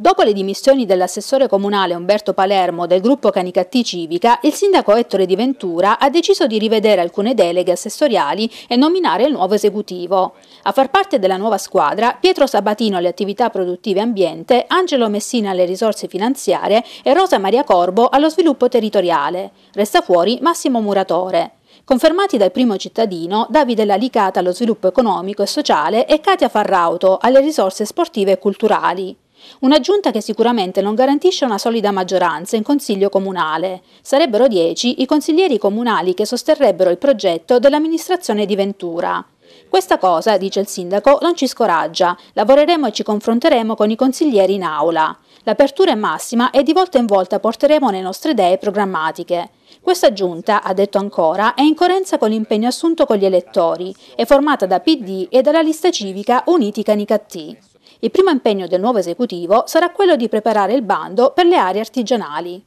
Dopo le dimissioni dell'assessore comunale Umberto Palermo del gruppo Canicattì Civica, il sindaco Ettore Di Ventura ha deciso di rivedere alcune deleghe assessoriali e nominare il nuovo esecutivo. A far parte della nuova squadra, Pietro Sabatino alle attività produttive e ambiente, Angelo Messina alle risorse finanziarie e Rosa Maria Corbo allo sviluppo territoriale. Resta fuori Massimo Muratore confermati dal primo cittadino Davide Lalicata allo sviluppo economico e sociale e Katia Farrauto alle risorse sportive e culturali. Una giunta che sicuramente non garantisce una solida maggioranza in consiglio comunale. Sarebbero dieci i consiglieri comunali che sosterrebbero il progetto dell'amministrazione di Ventura. Questa cosa, dice il sindaco, non ci scoraggia. Lavoreremo e ci confronteremo con i consiglieri in aula. L'apertura è massima e di volta in volta porteremo le nostre idee programmatiche. Questa giunta, ha detto ancora, è in coerenza con l'impegno assunto con gli elettori, è formata da PD e dalla lista civica Uniti Canicattì. Il primo impegno del nuovo esecutivo sarà quello di preparare il bando per le aree artigianali.